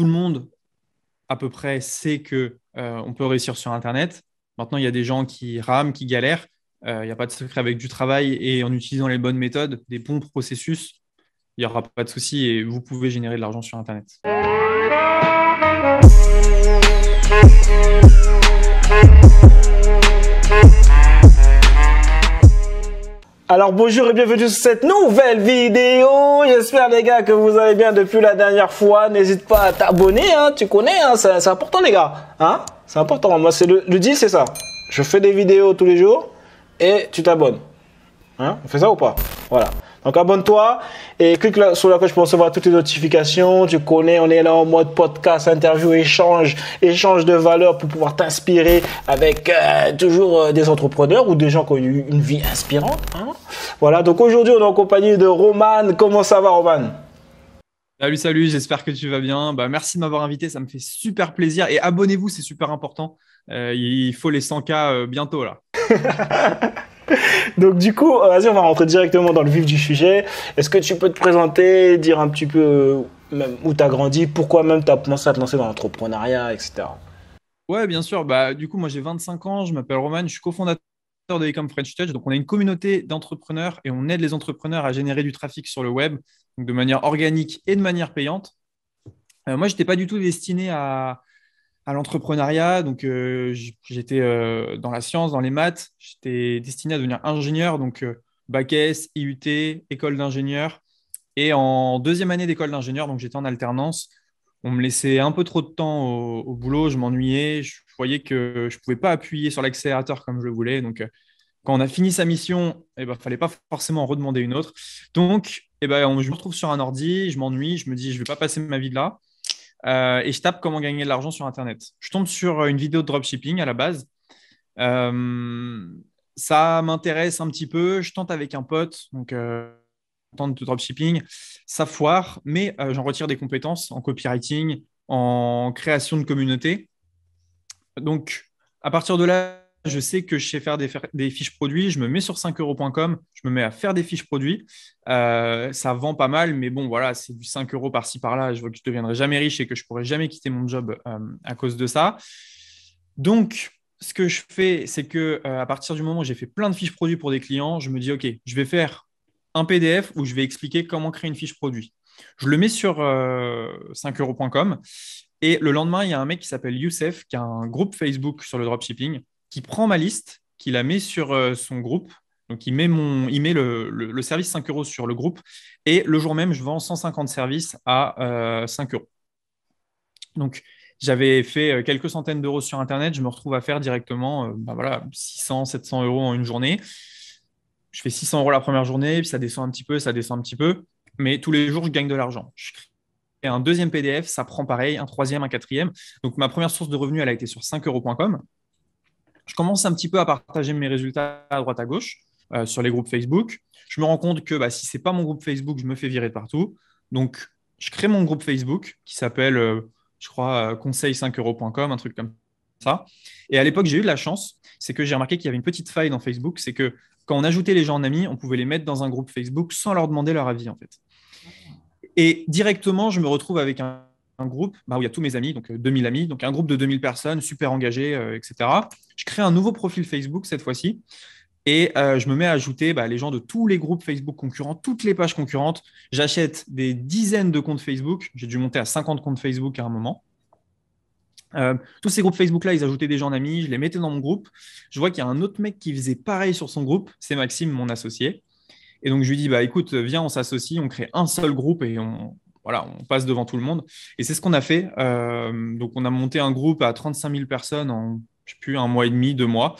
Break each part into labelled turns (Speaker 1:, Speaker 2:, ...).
Speaker 1: tout le monde à peu près sait que euh, on peut réussir sur Internet. Maintenant, il y a des gens qui rament, qui galèrent. il euh, n'y a pas de secret avec du travail et en utilisant les bonnes méthodes, des bons processus, il n'y aura pas de souci et vous pouvez générer de l'argent sur Internet.
Speaker 2: Alors bonjour et bienvenue sur cette nouvelle vidéo. J'espère les gars que vous allez bien depuis la dernière fois. N'hésite pas à t'abonner, hein. tu connais, hein. c'est important les gars. Hein, c'est important, moi c'est le, le, deal c'est ça. Je fais des vidéos tous les jours et tu t'abonnes. Hein, on fait ça ou pas Voilà. Donc abonne-toi et clique sur la cloche pour recevoir toutes les notifications. Tu connais, on est là en mode podcast, interview, échange, échange de valeurs pour pouvoir t'inspirer avec euh, toujours euh, des entrepreneurs ou des gens qui ont eu une vie inspirante. Hein. Voilà, donc aujourd'hui on est en compagnie de Roman. Comment ça va Roman
Speaker 1: Salut, salut, j'espère que tu vas bien. Bah, merci de m'avoir invité, ça me fait super plaisir. Et abonnez-vous, c'est super important. Euh, il faut les 100K bientôt là.
Speaker 2: Donc du coup, euh, vas-y, on va rentrer directement dans le vif du sujet. Est-ce que tu peux te présenter, dire un petit peu euh, où tu as grandi, pourquoi même tu as commencé à te lancer dans l'entrepreneuriat, etc.
Speaker 1: Ouais, bien sûr. Bah, du coup, moi j'ai 25 ans, je m'appelle Roman, je suis cofondateur de Ecom French Touch. Donc, on a une communauté d'entrepreneurs et on aide les entrepreneurs à générer du trafic sur le web, de manière organique et de manière payante. Euh, moi, je n'étais pas du tout destiné à, à l'entrepreneuriat. Donc, euh, j'étais euh, dans la science, dans les maths. J'étais destiné à devenir ingénieur, donc euh, bac S, IUT, école d'ingénieur. Et en deuxième année d'école d'ingénieur, donc j'étais en alternance, on me laissait un peu trop de temps au, boulot. Je m'ennuyais. Je voyais que je ne pouvais pas appuyer sur l'accélérateur comme je le voulais. Donc, quand on a fini sa mission, il eh ben, fallait pas forcément en redemander une autre. Donc, eh ben, je me retrouve sur un ordi, je m'ennuie, je me dis, je ne vais pas passer ma vie là. Euh, et je tape comment gagner de l'argent sur Internet. Je tombe sur une vidéo de dropshipping à la base. Euh, ça m'intéresse un petit peu. Je tente avec un pote, donc euh, tente de dropshipping. Ça foire, mais j'en retire des compétences en copywriting, en création de communauté. Donc, à partir de là, je sais que je sais faire des, fiches produits, je me mets sur 5euros.com, je me mets à faire des fiches produits. Euh, ça vend pas mal, mais bon, voilà, c'est du 5 euros par-ci par-là. Je vois que je ne deviendrai jamais riche et que je ne pourrai jamais quitter mon job euh, à cause de ça. Donc, ce que je fais, c'est que euh, à partir du moment où j'ai fait plein de fiches produits pour des clients, je me dis, OK, je vais faire un PDF où je vais expliquer comment créer une fiche produit. Je le mets sur 5euros.com et le lendemain, il y a un mec qui s'appelle Youssef, qui a un groupe Facebook sur le dropshipping qui prend ma liste, qui la met sur euh, son groupe. Donc, il met, le, service 5 euros sur le groupe. Et le jour même, je vends 150 services à 5 euh, euros. Donc, j'avais fait euh, quelques centaines d'euros sur Internet. Je me retrouve à faire directement bah voilà, 600, 700 euros en une journée. Je fais 600 euros la première journée, puis ça descend un petit peu, ça descend un petit peu. Mais tous les jours, je gagne de l'argent. et un deuxième PDF, ça prend pareil, un troisième, un quatrième. Donc ma première source de revenus, elle a été sur 5euros.com je commence un petit peu à partager mes résultats à droite à gauche euh, sur les groupes Facebook. Je me rends compte que bah, si ce n'est pas mon groupe Facebook, je me fais virer de partout. Donc, je crée mon groupe Facebook qui s'appelle, euh, je crois, euh, conseil5euros.com, un truc comme ça. Et à l'époque, j'ai eu de la chance, c'est que j'ai remarqué qu'il y avait une petite faille dans Facebook, c'est que quand on ajoutait les gens en amis, on pouvait les mettre dans un groupe Facebook sans leur demander leur avis, en fait. Et directement, je me retrouve avec un un groupe bah, où il y a tous mes amis, donc 2000 euh, amis, donc un groupe de 2000 personnes, super engagés, euh, etc. Je crée un nouveau profil Facebook cette fois-ci et euh, je me mets à ajouter bah, les gens de tous les groupes Facebook concurrents, toutes les pages concurrentes. J'achète des dizaines de comptes Facebook. J'ai dû monter à 50 comptes Facebook à un moment. tous ces groupes Facebook-là, ils ajoutaient des gens d'amis, je les mettais dans mon groupe. Je vois qu'il y a un autre mec qui faisait pareil sur son groupe, c'est Maxime, mon associé. Et donc je lui dis, bah écoute, viens, on s'associe, on crée un seul groupe et on, voilà, on passe devant tout le monde. Et c'est ce qu'on a fait. Euh, donc, on a monté un groupe à 35 000 personnes en, je sais plus, un mois et demi, deux mois,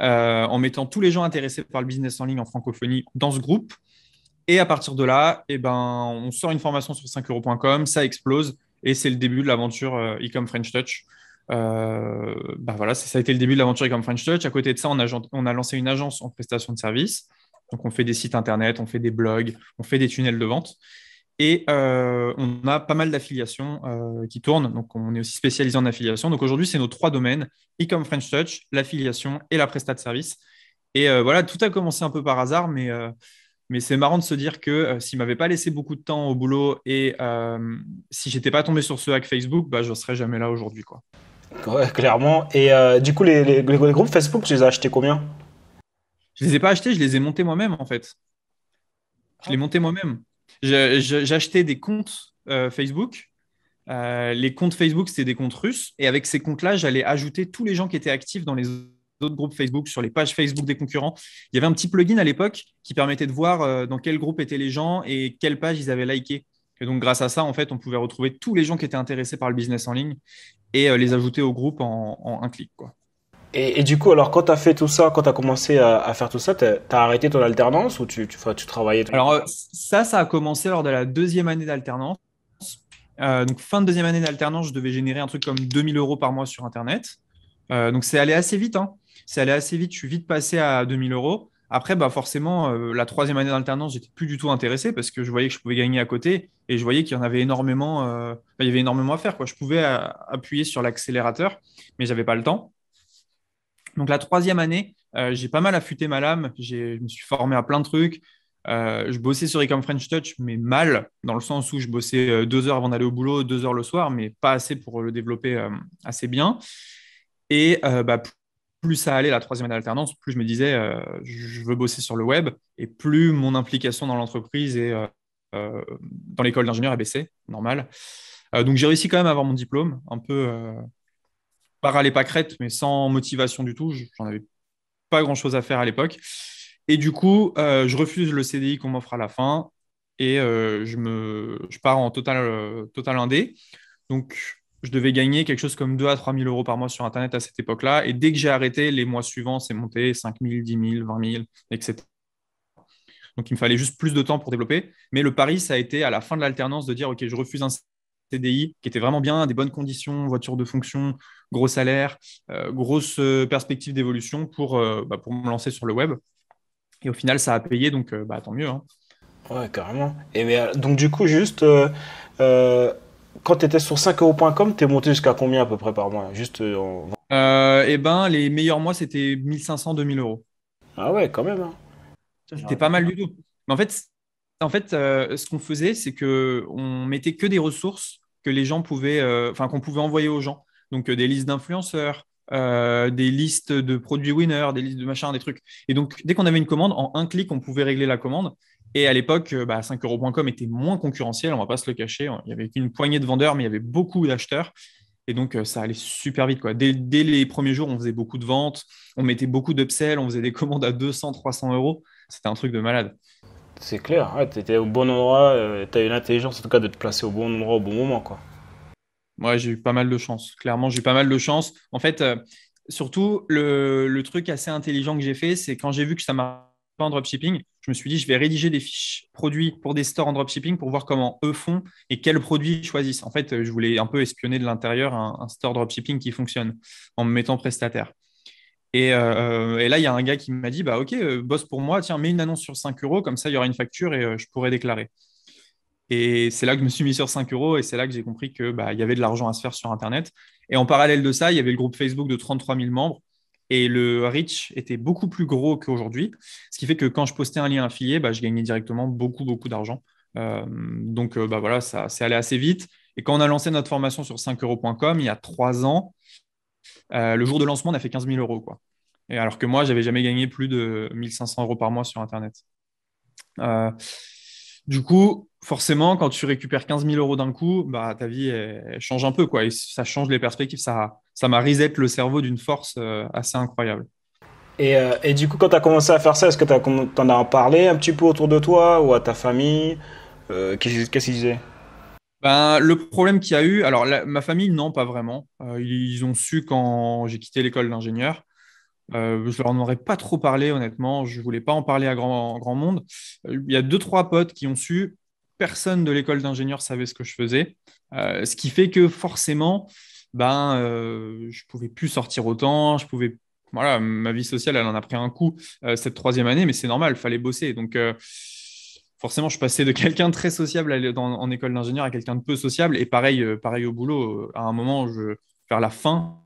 Speaker 1: euh, en mettant tous les gens intéressés par le business en ligne en francophonie dans ce groupe. Et à partir de là, eh ben, on sort une formation sur 5euros.com, ça explose et c'est le début de l'aventure euh, Ecom French Touch. Ben voilà, ça, a été le début de l'aventure Ecom French Touch. À côté de ça, on a, on a lancé une agence en prestation de services. Donc, on fait des sites internet, on fait des blogs, on fait des tunnels de vente. Et euh, on a pas mal d'affiliations euh, qui tournent. Donc, on est aussi spécialisé en affiliation. Donc, aujourd'hui, c'est nos trois domaines e commerce French Touch, l'affiliation et la prestat de service. Et euh, voilà, tout a commencé un peu par hasard, mais, mais c'est marrant de se dire que s'il ne m'avait pas laissé beaucoup de temps au boulot et si je n'étais pas tombé sur ce hack Facebook,
Speaker 2: bah, je ne serais jamais là aujourd'hui. clairement. Et du coup, les, groupes Facebook, tu les as achetés combien
Speaker 1: Je ne les ai pas achetés, je les ai
Speaker 2: montés moi-même, en fait.
Speaker 1: Je les ai ah. montés moi-même. J'achetais des comptes euh, Facebook. Euh, les comptes Facebook, c'était des comptes russes. Et avec ces comptes-là, j'allais ajouter tous les gens qui étaient actifs dans les autres groupes Facebook, sur les pages Facebook des concurrents. Il y avait un petit plugin à l'époque qui permettait de voir euh, dans quel groupe étaient les gens et quelle page ils avaient liké. Et donc, grâce à ça, en fait, on pouvait retrouver tous les gens qui étaient intéressés par le business en ligne et les ajouter au groupe en, en un clic. Quoi.
Speaker 2: Et, du coup, alors quand tu as fait tout ça, quand tu as commencé à, faire tout ça, tu as, arrêté ton alternance ou tu, tu, travaillais Alors euh,
Speaker 1: ça, ça a commencé lors de la deuxième année d'alternance. Euh, donc fin de deuxième année d'alternance, je devais générer un truc comme 2000 euros par mois sur Internet. Euh, donc c'est allé assez vite. Hein. C'est allé assez vite. Je suis vite passé à 2000 euros. Après, bah forcément, la troisième année d'alternance, j'étais plus du tout intéressé parce que je voyais que je pouvais gagner à côté et je voyais qu'il y en avait énormément. il y avait énormément à faire. Quoi. Je pouvais appuyer sur l'accélérateur, mais j'avais pas le temps. Donc la troisième année, euh, j'ai pas mal affûté ma lame, je me suis formé à plein de trucs. Euh, je bossais sur Ecom French Touch, mais mal, dans le sens où je bossais euh, deux heures avant d'aller au boulot, deux heures le soir, mais pas assez pour le développer assez bien. Et bah, plus ça allait la troisième année d'alternance, plus je me disais, je veux bosser sur le web, et plus mon implication dans l'entreprise et dans l'école d'ingénieur a baissé, normal. donc j'ai réussi quand même à avoir mon diplôme, un peu à les pâquerettes, mais sans motivation du tout. J'en avais pas grand chose à faire à l'époque. Et du coup, euh, je refuse le CDI qu'on m'offre à la fin et euh, je, me, je pars en total, euh, total indé. Donc, je devais gagner quelque chose comme 2 à 3 000 euros par mois sur Internet à cette époque-là. Et dès que j'ai arrêté, les mois suivants, c'est monté 5 000, 10 000, 20 000, etc. Donc, il me fallait juste plus de temps pour développer. Mais le pari, ça a été à la fin de l'alternance de dire, OK, je refuse un CDI qui était vraiment bien, des bonnes conditions, voiture de fonction, gros salaire, euh, grosse euh, perspective d'évolution pour, euh, bah, pour me lancer sur le web. Et au final, ça a payé, donc bah, tant mieux. Hein.
Speaker 2: Ouais, carrément. Et donc, du coup, juste quand tu étais sur 5euros.com, tu es monté jusqu'à combien à peu près par mois Juste en...
Speaker 1: Eh ben, les meilleurs mois, c'était 1500-2000 euros. Ah ouais, quand même. Hein. C'était pas mal du tout. en fait, en fait, ce qu'on faisait, c'est que on mettait que des ressources les gens pouvaient, euh, enfin qu'on pouvait envoyer aux gens. Donc euh, des listes d'influenceurs, euh, des listes de produits winners, des listes de machin, des trucs. Et donc, dès qu'on avait une commande, en un clic, on pouvait régler la commande. Et à l'époque, 5euros.com bah, était moins concurrentiel, on va pas se le cacher. Il y avait qu'une poignée de vendeurs, mais il y avait beaucoup d'acheteurs. Et donc, ça allait super vite. Quoi. Dès, les premiers jours, on faisait beaucoup de ventes, on mettait
Speaker 2: beaucoup d'upsell, on faisait des commandes à 200, 300 euros. C'était un truc de malade. C'est clair, tu étais au bon endroit, euh, tu as eu intelligence en tout cas de te placer au bon endroit au bon moment. Quoi.
Speaker 1: Ouais, j'ai eu pas mal de chance. Clairement, j'ai eu pas mal de chance. En fait, euh, surtout, le, truc assez intelligent que j'ai fait, c'est quand j'ai vu que ça marche pas en dropshipping, je me suis dit, je vais rédiger des fiches produits pour des stores en dropshipping pour voir comment eux font et quels produits ils choisissent. En fait, euh, je voulais un peu espionner de l'intérieur un, store dropshipping qui fonctionne en me mettant prestataire. Euh, et, là, il y a un gars qui m'a dit bah, Ok, euh, bosse pour moi, tiens, mets une annonce sur 5 euros, comme ça, il y aura une facture et euh, je pourrai déclarer. Et c'est là que je me suis mis sur 5 euros et c'est là que j'ai compris qu'il bah, y avait de l'argent à se faire sur Internet. Et en parallèle de ça, il y avait le groupe Facebook de 33 000 membres et le reach était beaucoup plus gros qu'aujourd'hui. Ce qui fait que quand je postais un lien affilié, bah, je gagnais directement beaucoup, beaucoup d'argent. donc bah, voilà, ça c'est allé assez vite. Et quand on a lancé notre formation sur 5euros.com il y a trois ans, euh, le jour de lancement, on a fait 15 000 euros. Quoi. Et alors que moi, j'avais jamais gagné plus de 1500 euros par mois sur Internet. Euh, du coup, forcément, quand tu récupères 15 000 euros d'un coup, bah, ta vie change un peu. Quoi, ça change les perspectives. Ça, ça m'a reset le cerveau d'une force euh, assez incroyable.
Speaker 2: Et, et, du coup, quand tu as commencé à faire ça, est-ce que tu en as parlé un petit peu autour de toi ou à ta famille Qu'est-ce qu'ils disaient
Speaker 1: ben, le problème qu'il y a eu, alors ma famille, non, pas vraiment. Euh, ils ont su quand j'ai quitté l'école d'ingénieur. Euh, je leur en aurais pas trop parlé, honnêtement. Je voulais pas en parler à grand, monde. Euh, il y a deux, trois potes qui ont su. Personne de l'école d'ingénieur savait ce que je faisais. ce qui fait que forcément, ben, je pouvais plus sortir autant. Je pouvais, voilà, ma vie sociale, elle en a pris un coup cette troisième année, mais c'est normal, il fallait bosser. Donc, forcément, je passais de quelqu'un de très sociable en école d'ingénieur à quelqu'un de peu sociable. Et pareil, euh, pareil au boulot, euh, à un moment, je, vers la fin,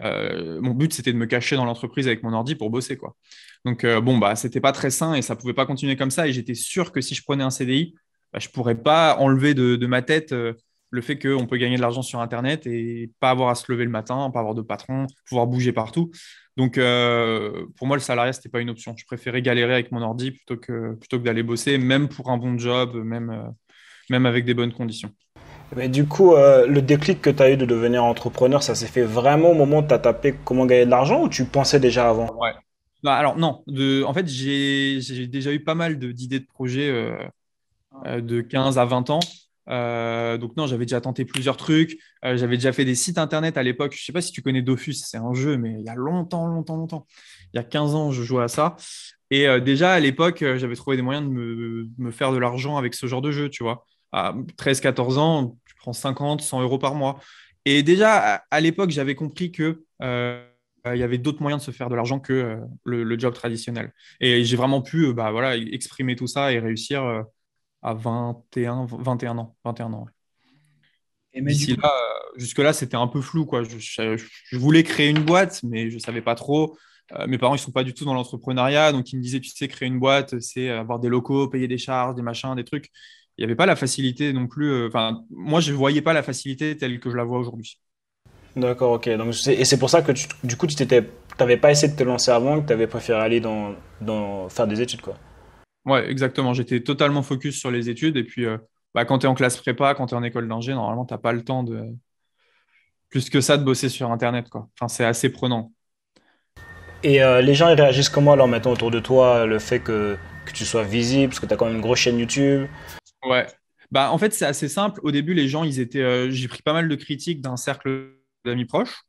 Speaker 1: euh, mon but, c'était de me cacher dans l'entreprise avec mon ordi pour bosser. Quoi. Donc, bon, bah, c'était pas très sain et ça pouvait pas continuer comme ça. Et j'étais sûr que si je prenais un CDI, je bah, je pourrais pas enlever de, de ma tête le fait qu'on peut gagner de l'argent sur Internet et pas avoir à se lever le matin, pas avoir de patron, pouvoir bouger partout. Donc, euh, pour moi, le salariat, ce n'était pas une option. Je préférais galérer avec mon ordi plutôt que, plutôt que d'aller bosser, même pour un bon job, même, euh, même avec des bonnes conditions.
Speaker 2: Mais du coup, euh, le déclic que tu as eu de devenir entrepreneur, ça s'est fait vraiment au moment où tu as tapé comment gagner de l'argent ou tu pensais déjà avant
Speaker 1: ouais. Bah, alors non, en fait, j'ai déjà eu pas mal d'idées de, projets de 15 à 20 ans. Euh, donc non, j'avais déjà tenté plusieurs trucs. Euh, j'avais déjà fait des sites internet à l'époque. Je ne sais pas si tu connais Dofus, c'est un jeu, mais il y a longtemps, longtemps, longtemps. Il y a 15 ans, je jouais à ça. Et euh, déjà, à l'époque, j'avais trouvé des moyens de me, faire de l'argent avec ce genre de jeu, tu vois. À 13-14 ans, tu prends 50, 100 euros par mois. Et déjà, à, l'époque, j'avais compris que... Bah, il y avait d'autres moyens de se faire de l'argent que le, le, job traditionnel. Et j'ai vraiment pu bah, voilà, exprimer tout ça et réussir à 21, 21 ans. 21 ans Et mais euh, jusque-là, c'était un peu flou. Quoi. Je, voulais créer une boîte, mais je ne savais pas trop. Euh, mes parents, ils ne sont pas du tout dans l'entrepreneuriat. Donc, ils me disaient, tu sais, créer une boîte, c'est euh, avoir des locaux, payer des charges, des machins, des trucs. Il n'y avait pas la facilité non plus. Enfin, moi, je ne voyais pas la facilité telle que je la vois
Speaker 2: aujourd'hui. D'accord, ok. Donc, et c'est pour ça que du coup, tu n'avais pas essayé de te lancer avant, que tu avais préféré aller dans, dans, faire des études. quoi.
Speaker 1: Ouais, exactement. J'étais totalement focus sur les études. Et puis, euh, bah, quand tu es en classe prépa, quand tu es en école d'ingé, normalement, tu n'as pas le temps de plus que ça de bosser sur Internet. Quoi. Enfin, c'est assez prenant.
Speaker 2: Et euh, les gens, ils réagissent comment alors maintenant autour de toi Le fait que, tu sois visible, parce que tu as quand même une grosse chaîne YouTube
Speaker 1: Ouais. Bah, en fait, c'est assez simple. Au début, les gens, ils étaient. Euh, j'ai pris pas mal de critiques d'un cercle d'amis proches.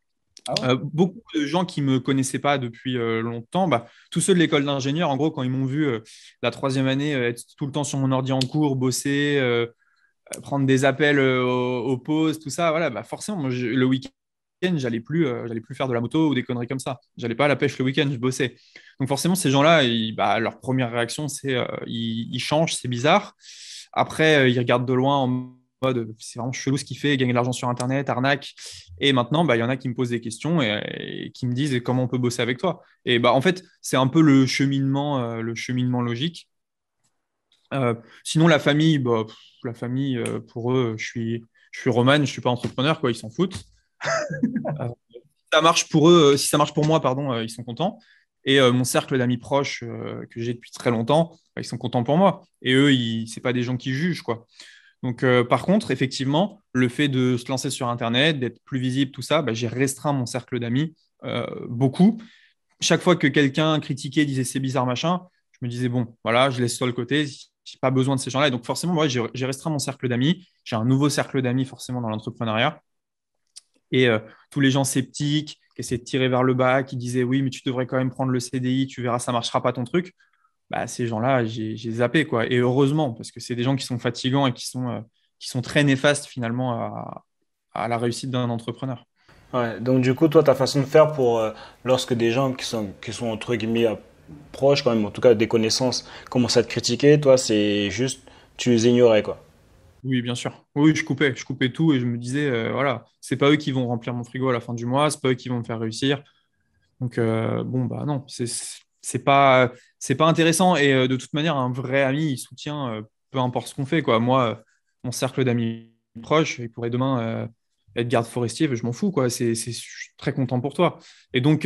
Speaker 1: Ah euh, beaucoup de gens qui ne me connaissaient pas depuis euh, longtemps, bah, tous ceux de l'école d'ingénieur, en gros, quand ils m'ont vu euh, la troisième année être tout le temps sur mon ordi en cours, bosser, prendre des appels aux, pauses, tout ça, voilà, bah, forcément, le week-end, j'allais plus, plus faire de la moto ou des conneries comme ça. J'allais pas à la pêche le week-end, je bossais. Donc forcément, ces gens-là, bah, leur première réaction, c'est ils, changent, c'est bizarre. Après, ils regardent de loin en c'est vraiment chelou ce qu'il fait, gagner de l'argent sur Internet, arnaque. Et maintenant, bah, il y en a qui me posent des questions et, qui me disent comment on peut bosser avec toi. Et bah, en fait, c'est un peu le cheminement, euh, le cheminement logique. Euh, sinon, la famille, bah, la famille euh, pour eux, je suis, je suis romane, je suis pas entrepreneur, quoi, ils s'en foutent. ça marche pour eux, si ça marche pour moi, pardon, ils sont contents. Et mon cercle d'amis proches que j'ai depuis très longtemps, bah, ils sont contents pour moi. Et eux, ce n'est pas des gens qui jugent. quoi. Donc, euh, par contre, effectivement, le fait de se lancer sur Internet, d'être plus visible, tout ça, bah, j'ai restreint mon cercle d'amis euh, beaucoup. Chaque fois que quelqu'un critiquait, disait c'est bizarre, machin, je me disais, bon, voilà, je laisse ça le côté, j'ai pas besoin de ces gens-là. Et donc, forcément, moi j'ai restreint mon cercle d'amis. J'ai un nouveau cercle d'amis, forcément, dans l'entrepreneuriat. Et euh, tous les gens sceptiques, qui essaient de tirer vers le bas, qui disaient, oui, mais tu devrais quand même prendre le CDI, tu verras, ça marchera pas ton truc bah, ces gens-là, j'ai zappé. Quoi. Et heureusement, parce que c'est des gens qui sont fatigants et qui sont, euh, qui sont très néfastes finalement à, la réussite d'un entrepreneur.
Speaker 2: Ouais, donc du coup, toi, ta façon de faire pour euh, lorsque des gens qui sont, qui sont entre guillemets euh, proches, quand même, en tout cas des connaissances, commencent à te critiquer, toi, c'est juste, tu les ignorais, quoi.
Speaker 1: Oui, bien sûr. Oui, je coupais, je coupais tout et je me disais, voilà, c'est pas eux qui vont remplir mon frigo à la fin du mois, c'est pas eux qui vont me faire réussir.
Speaker 2: Donc, bon, bah non,
Speaker 1: c'est c'est pas pas intéressant et euh, de toute manière un vrai ami il soutient euh, peu importe ce qu'on fait quoi moi euh, mon cercle d'amis proches il pourrait demain être garde forestier je m'en fous quoi c'est je très content pour toi et donc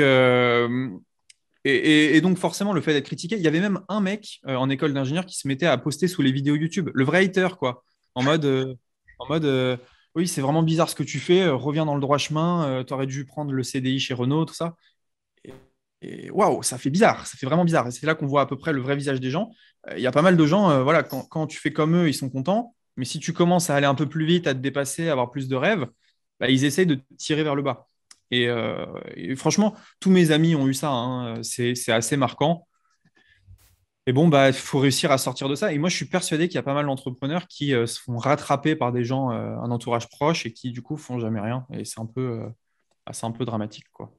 Speaker 1: et, donc forcément le fait d'être critiqué il y avait même un mec en école d'ingénieur qui se mettait à poster sous les vidéos YouTube le vrai hater quoi en mode en mode oui, c'est vraiment bizarre ce que tu fais, reviens dans le droit chemin, tu aurais dû prendre le CDI chez Renault, tout ça. Et waouh, ça fait bizarre, ça fait vraiment bizarre. Et c'est là qu'on voit à peu près le vrai visage des gens. Euh, il y a pas mal de gens, euh, voilà, quand, tu fais comme eux, ils sont contents. Mais si tu commences à aller un peu plus vite, à te dépasser, à avoir plus de rêves, bah, ils essayent de te tirer vers le bas. Et, euh, franchement, tous mes amis ont eu ça. Hein. C'est, assez marquant. Et bon, il bah, faut réussir à sortir de ça. Et moi, je suis persuadé qu'il y a pas mal d'entrepreneurs qui se font rattraper par des gens, un entourage proche, et qui, du coup, font jamais rien. Et c'est un peu, bah, un peu dramatique. quoi.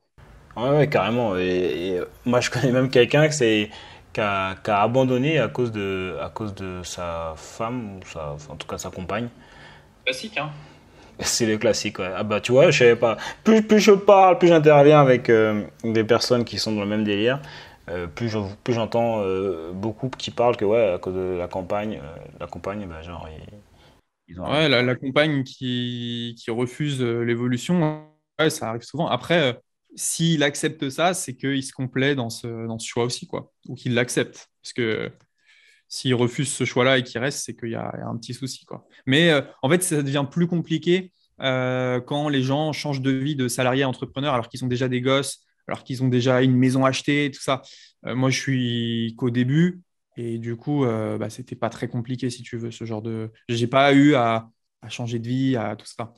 Speaker 2: Ouais, carrément. Et, euh, moi, je connais même quelqu'un qui, a, qui a, abandonné à cause de, à cause de sa femme, ou sa, en tout cas sa compagne. Classique, hein c'est le classique, ouais. Ah bah tu vois, je savais pas. Plus, plus je parle, plus j'interviens avec euh, des personnes qui sont dans le même délire, euh, plus j'entends euh, beaucoup qui parlent que ouais, à cause de la campagne, la campagne, bah, genre, ils, ont... Ouais,
Speaker 1: la, la, campagne qui, qui refuse l'évolution, ouais, ça arrive souvent. Après, s'il accepte ça, c'est qu'il se complaît dans ce, dans ce choix aussi, quoi, ou qu'il l'accepte. Parce que s'il refuse ce choix-là et qu'il reste, c'est qu'il y, a un petit souci. Quoi. Mais euh, en fait, ça devient plus compliqué euh, quand les gens changent de vie de salarié à entrepreneur alors qu'ils ont déjà des gosses, alors qu'ils ont déjà une maison achetée, tout ça. Euh, moi, je suis qu'au début et du coup, bah, c'était pas très compliqué si tu veux ce genre de. J'ai pas eu à, à changer de vie, à tout ça.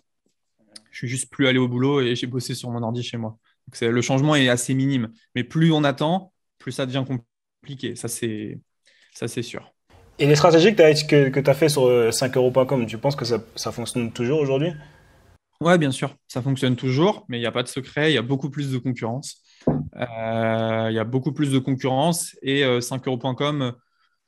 Speaker 1: Je suis juste plus allé au boulot et j'ai bossé sur mon ordi chez moi le changement est assez minime. Mais plus on attend, plus ça devient compliqué. Ça, c'est, ça, c'est sûr.
Speaker 2: Et les stratégies que tu as, fait sur 5euros.com, euh, tu penses que ça, fonctionne toujours aujourd'hui Oui, bien sûr.
Speaker 1: Ça fonctionne toujours, mais il n'y a pas de secret. Il y a beaucoup plus de concurrence. Euh, il y a beaucoup plus de concurrence et 5euros.com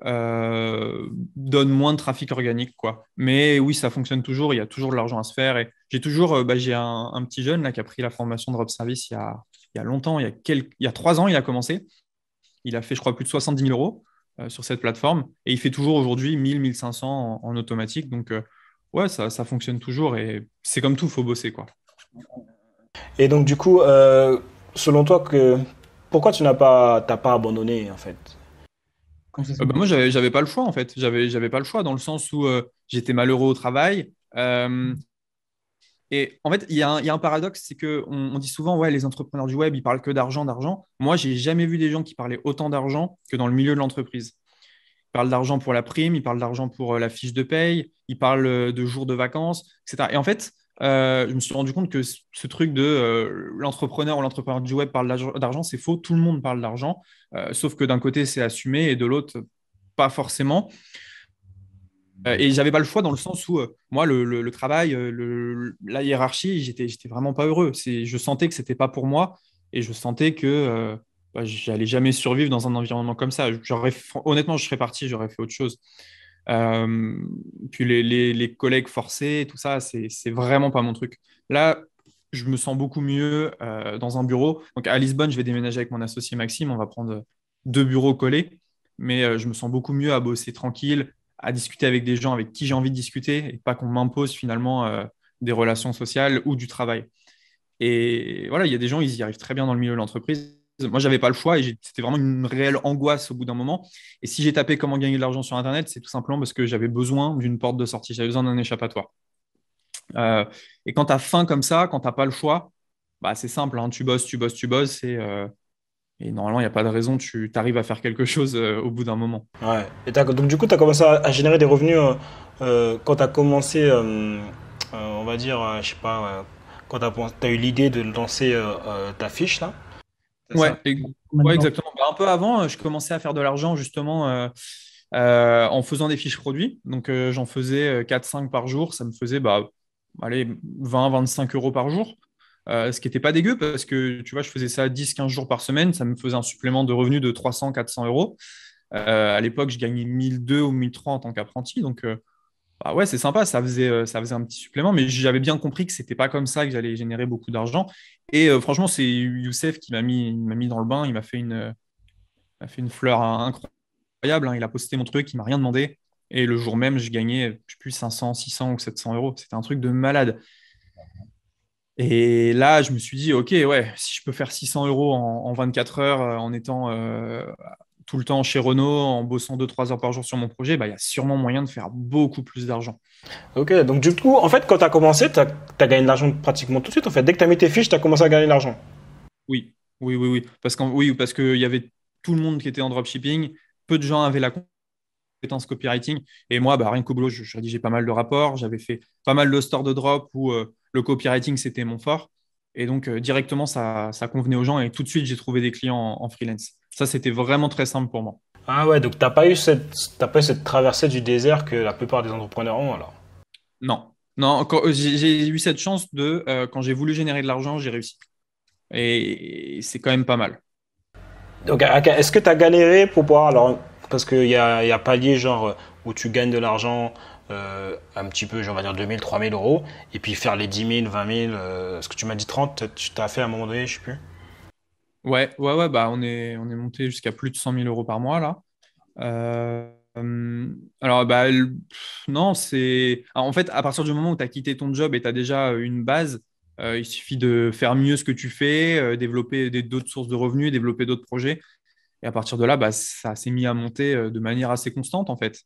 Speaker 1: euh, donne moins de trafic organique. quoi. Mais oui, ça fonctionne toujours. Il y a toujours de l'argent à se faire. Et j'ai toujours, euh, bah, j'ai un, petit jeune là qui a pris la formation de Rob Service il y a, il y a longtemps, il y a, quelques, il y a trois ans, il a commencé. Il a fait, je crois, plus de 70 000 euros euh, sur cette plateforme et il fait toujours aujourd'hui 1000, 1500 en, en automatique. Donc, euh, ouais, ça, ça, fonctionne toujours et c'est comme tout, il faut bosser quoi.
Speaker 2: Et donc, du coup, selon toi, que, pourquoi tu n'as pas, t'as pas abandonné en fait bah,
Speaker 1: moi, j'avais, j'avais pas le choix en fait. J'avais, j'avais pas le choix dans le sens où j'étais malheureux au travail. Euh, et en fait, il y, a un paradoxe, c'est qu'on on dit souvent, ouais, les entrepreneurs du web, ils parlent que d'argent, d'argent. Moi, j'ai jamais vu des gens qui parlaient autant d'argent que dans le milieu de l'entreprise. Ils parlent d'argent pour la prime, ils parlent d'argent pour euh, la fiche de paye, ils parlent euh, de jours de vacances, etc. Et en fait, euh, je me suis rendu compte que ce truc de l'entrepreneur ou l'entrepreneur du web parle d'argent, c'est faux. Tout le monde parle d'argent, sauf que d'un côté, c'est assumé et de l'autre, pas forcément. Et euh, et j'avais pas le choix dans le sens où euh, moi le, travail, euh, le, la hiérarchie, j'étais j'étais vraiment pas heureux. je sentais que c'était pas pour moi et je sentais que bah, j'allais jamais survivre dans un environnement comme ça. honnêtement je serais parti, j'aurais fait autre chose. puis les, les, collègues forcés, tout ça, c'est vraiment pas mon truc. Là, je me sens beaucoup mieux dans un bureau. Donc à Lisbonne, je vais déménager avec mon associé Maxime, on va prendre deux bureaux collés, mais je me sens beaucoup mieux à bosser tranquille, à discuter avec des gens avec qui j'ai envie de discuter et pas qu'on m'impose finalement euh, des relations sociales ou du travail. Et voilà, il y a des gens, ils y arrivent très bien dans le milieu de l'entreprise. Moi, j'avais pas le choix et c'était vraiment une réelle angoisse au bout d'un moment. Et si j'ai tapé comment gagner de l'argent sur Internet, c'est tout simplement parce que j'avais besoin d'une porte de sortie, j'avais besoin d'un échappatoire. Euh, et quand tu as faim comme ça, quand tu n'as pas le choix, bah, c'est simple, hein. tu bosses, tu bosses, tu bosses et, euh, et normalement, il n'y a pas de raison,
Speaker 2: tu arrives à faire quelque chose euh, au bout d'un moment. Ouais. Et donc, du coup, tu as commencé à, générer des revenus euh, euh, quand tu as commencé, on va dire, je sais pas, quand tu as, eu l'idée de lancer ta fiche, là ouais, exactement. Bah,
Speaker 1: un peu avant, je commençais à faire de l'argent, justement. en faisant des fiches produits. Donc, j'en faisais 4-5 par jour. Ça me faisait bah, 20-25 euros par jour. Euh, ce qui n'était pas dégueu parce que tu vois, je faisais ça 10-15 jours par semaine, ça me faisait un supplément de revenus de 300-400 euros. Euh, à l'époque, je gagnais 1002 ou 1003 en tant qu'apprenti, donc euh, bah ouais, c'est sympa, ça faisait, ça faisait un petit supplément, mais j'avais bien compris que c'était pas comme ça que j'allais générer beaucoup d'argent. Et franchement, c'est Youssef qui m'a mis, m'a mis dans le bain, il m'a fait une, fait une fleur incroyable, hein. il a posté mon truc, il m'a rien demandé. Et le jour même, je gagnais, je sais plus, 500, 600 ou 700 euros. C'était un truc de malade. Et là, je me suis dit, OK, ouais, si je peux faire 600 euros en, 24 heures euh, en étant euh, tout le temps chez Renault, en bossant 2-3 heures par jour sur mon projet, bah, il y a sûrement moyen de faire
Speaker 2: beaucoup plus d'argent. Ok, donc du coup, en fait, quand tu as commencé, tu as, gagné de l'argent pratiquement tout de suite. En fait, dès que tu as mis tes fiches, tu as commencé à gagner de l'argent.
Speaker 1: Oui, oui, oui, oui. Parce qu'il oui, parce que y avait tout le monde qui était en dropshipping, peu de gens avaient la compétence copywriting. Et moi, bah, rien qu'au boulot, je, pas mal de rapports, j'avais fait pas mal de stores de drop où. Euh, le copywriting, c'était mon fort. Et donc, euh, directement, ça, ça, convenait aux gens et tout
Speaker 2: de suite, j'ai trouvé des
Speaker 1: clients en, freelance. Ça,
Speaker 2: c'était vraiment très simple pour moi. Ah ouais, donc t'as pas eu cette, pas eu cette traversée du désert que la plupart des entrepreneurs ont alors
Speaker 1: Non, non. Euh, j'ai eu cette chance de euh, quand j'ai voulu générer de l'argent, j'ai réussi. Et c'est quand même pas mal.
Speaker 2: Donc, est-ce que tu as galéré pour pouvoir alors parce qu'il y a, y a palier genre où tu gagnes de l'argent euh, un petit peu, on vais dire 2000, 3000 euros, et puis faire les 10 000, 20 000, ce que tu m'as dit 30, tu t'as fait à un moment donné, je sais plus.
Speaker 1: Ouais, ouais, ouais,
Speaker 2: bah on est, on est monté
Speaker 1: jusqu'à plus de 100 000 euros par mois là. Euh, alors, bah, non, c'est. Ah, en fait, à partir du moment où tu as quitté ton job et tu as déjà euh, une base, il suffit de faire mieux ce que tu fais, développer d'autres sources de revenus, développer d'autres projets. Et à partir de là, bah, ça s'est mis à monter de manière assez constante en fait.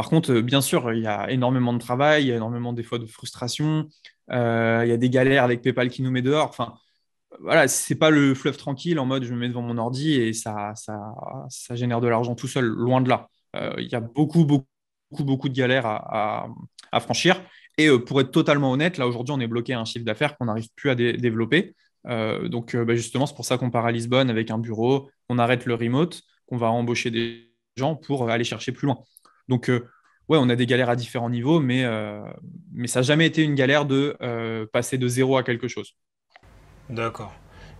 Speaker 1: Par contre, euh, bien sûr, il y a énormément de travail, il y a énormément des fois de frustration, euh, il y a des galères avec PayPal qui nous met dehors. Enfin, voilà, c'est pas le fleuve tranquille en mode je me mets devant mon ordi et ça, ça, génère de l'argent tout seul, loin de là. Euh, il y a beaucoup, beaucoup, beaucoup, de galères à, franchir. Et pour être totalement honnête, là aujourd'hui, on est bloqué à un chiffre d'affaires qu'on n'arrive plus à développer. donc, bah, justement, c'est pour ça qu'on part à Lisbonne avec un bureau, on arrête le remote, qu'on va embaucher des gens pour aller chercher plus loin. Donc, euh, ouais, on a des galères à différents niveaux, mais, euh, mais ça n'a jamais été une galère de euh, passer de zéro à quelque chose. D'accord.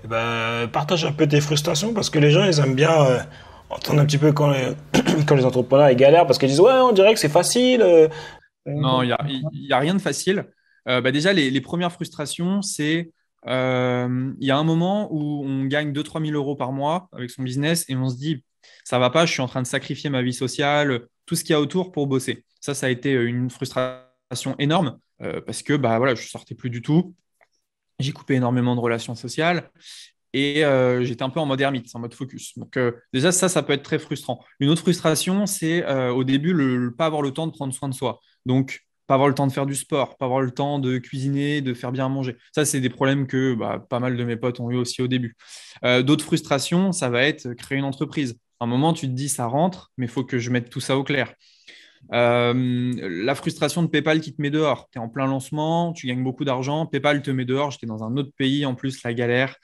Speaker 2: Eh ben, partage un peu tes frustrations parce que les gens, ils aiment bien entendre un petit peu quand les, quand les entrepreneurs ils galèrent parce qu'ils disent Ouais, on dirait que c'est facile. Non, il
Speaker 1: n'y a, rien de facile. Bah, déjà, les, premières frustrations, c'est il y a un moment où on gagne 2-3 000 euros par mois avec son business et on se dit, ça va pas, je suis en train de sacrifier ma vie sociale, tout ce qu'il y a autour pour bosser. Ça, ça a été euh, une frustration énorme euh, parce que bah, voilà, je sortais plus du tout. J'ai coupé énormément de relations sociales et euh, j'étais un peu en mode ermite, en mode focus. Donc déjà ça, ça peut être très frustrant. Une autre frustration, c'est au début le, pas avoir le temps de prendre soin de soi. Donc pas avoir le temps de faire du sport, pas avoir le temps de cuisiner, de faire bien manger. Ça, c'est des problèmes que bah, pas mal de mes potes ont eu aussi au début. D'autres frustrations, ça va être créer une entreprise un moment, tu te dis, ça rentre, mais il faut que je mette tout ça au clair. Euh, la frustration de PayPal qui te met dehors. Tu es en plein lancement, tu gagnes beaucoup d'argent, PayPal te met dehors, j'étais dans un autre pays en plus, la galère.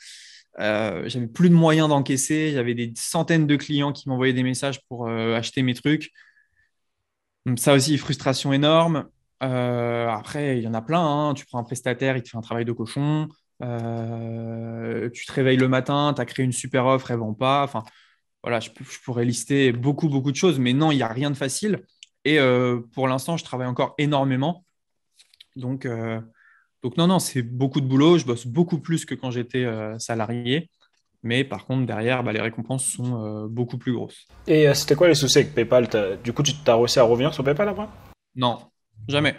Speaker 1: Euh, j'avais plus de moyens d'encaisser, Il y avait des centaines de clients qui m'envoyaient des messages pour euh, acheter mes trucs. ça aussi, frustration énorme. Euh, après, il y en a plein. Hein. Tu prends un prestataire, il te fait un travail de cochon. tu te réveilles le matin, tu as créé une super offre, elle vend pas. Enfin, voilà, je, pourrais lister beaucoup, beaucoup de choses, mais non, il n'y a rien de facile. Et euh, pour l'instant, je travaille encore énormément. Donc, euh, donc non, non, c'est beaucoup de boulot. Je bosse beaucoup plus que quand j'étais euh, salarié. Mais par contre, derrière, bah, les
Speaker 2: récompenses sont beaucoup plus grosses. Et c'était quoi les soucis avec PayPal Du coup, tu t'as réussi à revenir sur PayPal après
Speaker 1: Non, jamais.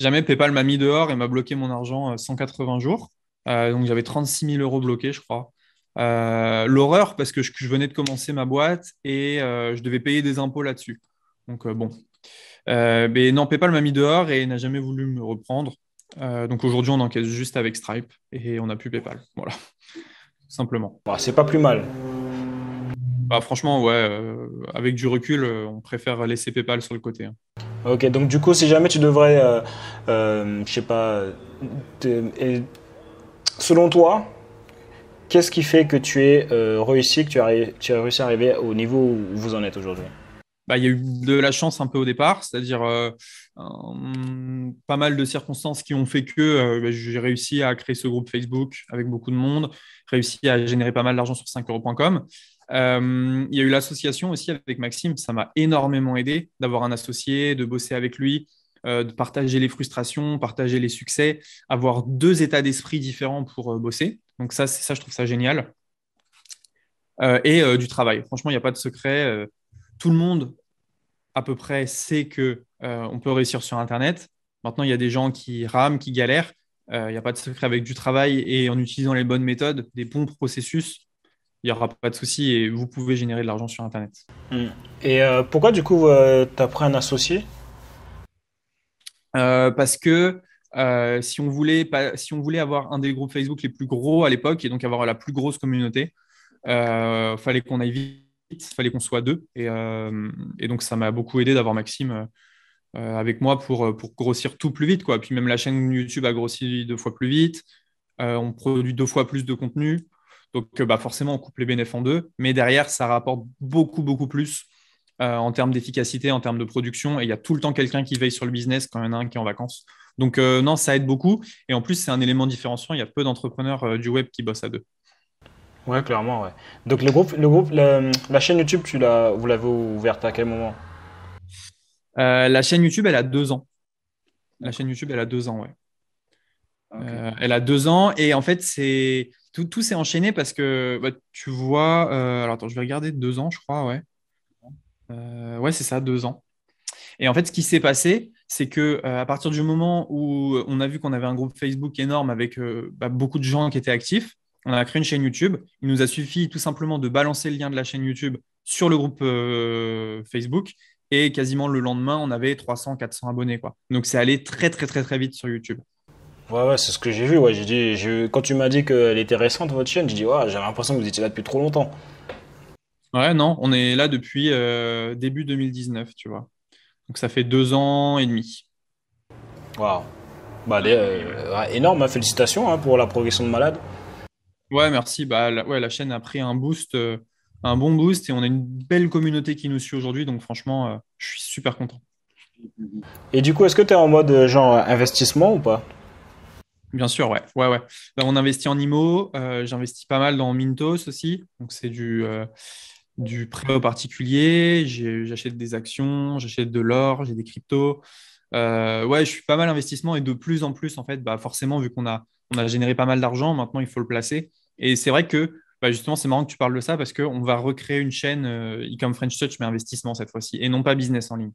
Speaker 1: Jamais PayPal m'a mis dehors et m'a bloqué mon argent 180 jours. donc j'avais 36 000 euros bloqués, je crois. Euh, l'horreur, parce que je, venais de commencer ma boîte et euh, je devais payer des impôts là-dessus. Donc euh, bon. mais non, PayPal m'a mis dehors et n'a jamais voulu me reprendre. donc aujourd'hui, on encaisse juste avec Stripe et on n'a plus PayPal. Voilà, simplement.
Speaker 2: Bah, C'est pas plus mal.
Speaker 1: Bah, franchement, ouais, avec du recul, on préfère laisser PayPal sur le côté.
Speaker 2: Hein. Ok, donc du coup, si jamais tu devrais, euh, je sais pas, selon toi, Qu'est-ce qui fait que tu es euh, réussi, que tu as, tu as, réussi à arriver au niveau où vous en êtes aujourd'hui
Speaker 1: bah, Il y a eu de la chance un peu au départ, c'est-à-dire euh, pas mal de circonstances qui ont fait que euh, bah, j'ai réussi à créer ce groupe Facebook avec beaucoup de monde, réussi à générer pas mal d'argent sur 5euros.com. il y a eu l'association aussi avec Maxime, ça m'a énormément aidé d'avoir un associé, de bosser avec lui, de partager les frustrations, partager les succès, avoir deux états d'esprit différents pour bosser. Donc ça, ça, je trouve ça génial. Euh, et euh, du travail. Franchement, il n'y a pas de secret. Euh, tout le monde, à peu près, sait que on peut réussir sur Internet. Maintenant, il y a des gens qui rament, qui galèrent. Il n'y a pas de secret avec du travail et en utilisant les bonnes méthodes, des bons processus, il n'y aura pas de souci et vous pouvez générer de l'argent sur Internet.
Speaker 2: Hmm. Et pourquoi, du coup, tu as pris un associé
Speaker 1: Parce que euh, si, on voulait, avoir un des groupes Facebook les plus gros à l'époque et donc avoir la plus grosse communauté, il euh, fallait qu'on aille vite, fallait qu'on soit deux. Et, euh, donc, ça m'a beaucoup aidé d'avoir Maxime avec moi pour, grossir tout plus vite. Puis même la chaîne YouTube a grossi deux fois plus vite. on produit deux fois plus de contenu. Donc, bah, forcément, on coupe les bénéfices en deux. Mais derrière, ça rapporte beaucoup, beaucoup plus. en termes d'efficacité, en termes de production. Et il y a tout le temps quelqu'un qui veille sur le business quand il y en a un qui est en vacances. Donc euh, non, ça aide beaucoup. Et en plus, c'est un élément différenciant. Il y a peu d'entrepreneurs euh, du web qui bossent à deux.
Speaker 2: Ouais, clairement, ouais. Donc le groupe, le groupe, la, chaîne YouTube, tu l'as, vous l'avez ouverte à quel moment
Speaker 1: euh, La chaîne YouTube, elle a deux ans. La chaîne YouTube, elle a deux ans, ouais. elle a deux ans et en fait, c'est tout, s'est enchaîné parce que bah, tu vois. alors attends, je vais regarder deux ans, je crois, ouais. ouais, c'est ça, deux ans. Et en fait, ce qui s'est passé, c'est que euh, à partir du moment où euh, on a vu qu'on avait un groupe Facebook énorme avec euh, bah, beaucoup de gens qui étaient actifs, on a créé une chaîne YouTube. Il nous a suffi tout simplement de balancer le lien de la chaîne YouTube sur le groupe Facebook et quasiment le lendemain, on avait 300, 400 abonnés Donc c'est allé très très très très vite sur YouTube.
Speaker 2: Ouais, ouais, c'est ce que j'ai vu. j'ai dit, quand tu m'as dit qu'elle était récente votre chaîne, j'ai dit, ouais, j'avais l'impression que vous étiez là depuis trop longtemps.
Speaker 1: Ouais, non, on est là depuis début 2019, tu vois. Donc ça fait deux ans et demi. Waouh. Bah,
Speaker 2: euh, énorme, hein, félicitations hein, pour la progression de malade. Ouais, merci.
Speaker 1: Bah, la, ouais, la chaîne a pris un boost, euh, un bon boost, et on a une belle communauté qui nous suit aujourd'hui. Donc franchement, euh, je suis super content.
Speaker 2: Et du coup, est-ce que tu es en mode genre investissement ou pas Bien sûr,
Speaker 1: ouais. ouais, ouais. Bah, on investit en IMO, j'investis pas mal dans Mintos aussi. Donc c'est du du prêt au particulier, j'achète des actions, j'achète de l'or, j'ai des cryptos. Euh, ouais, je suis pas mal investissement et de plus en plus, en fait, bah forcément, vu qu'on a, on a généré pas mal d'argent, maintenant il faut le placer. Et c'est vrai que bah justement, c'est marrant que tu parles de ça parce qu'on va recréer une chaîne e French Touch, mais investissement cette fois-ci et non pas business en ligne.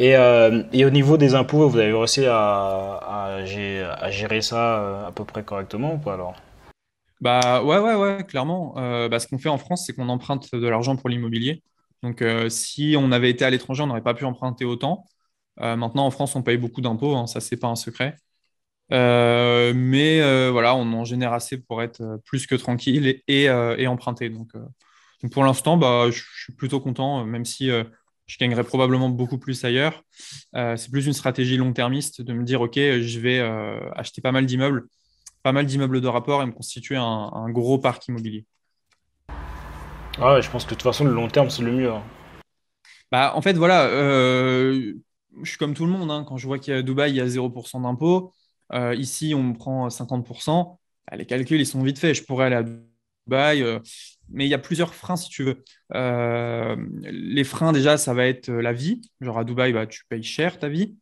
Speaker 2: Euh, et, au niveau des impôts, vous avez réussi à, à gérer ça à peu près correctement ou pas alors
Speaker 1: bah ouais, ouais, ouais, clairement. Euh, bah, ce qu'on fait en France, c'est qu'on emprunte de l'argent pour l'immobilier. Donc euh, si on avait été à l'étranger, on n'aurait pas pu emprunter autant. Euh, maintenant, en France, on paye beaucoup d'impôts, hein, ça, c'est pas un secret. mais voilà, on en génère assez pour être plus que tranquille et, emprunter. Donc, pour l'instant, bah, je suis plutôt content, même si je gagnerais probablement beaucoup plus ailleurs. c'est plus une stratégie long-termiste de me dire, OK, je vais acheter pas mal d'immeubles pas mal d'immeubles de rapport et me constituer un, gros parc immobilier. Ah je pense que de
Speaker 2: toute façon, le long terme, c'est le mieux. Hein.
Speaker 1: Bah, en fait, voilà, euh, je suis comme tout le monde. Hein. quand je vois qu'à Dubaï, il y a 0% d'impôts, euh, ici, on me prend 50%, bah, les calculs, ils sont vite faits. Je pourrais aller à Dubaï, euh, mais il y a plusieurs freins, si tu veux. les freins, déjà, ça va être la vie. Genre à Dubaï, bah, tu payes cher ta vie.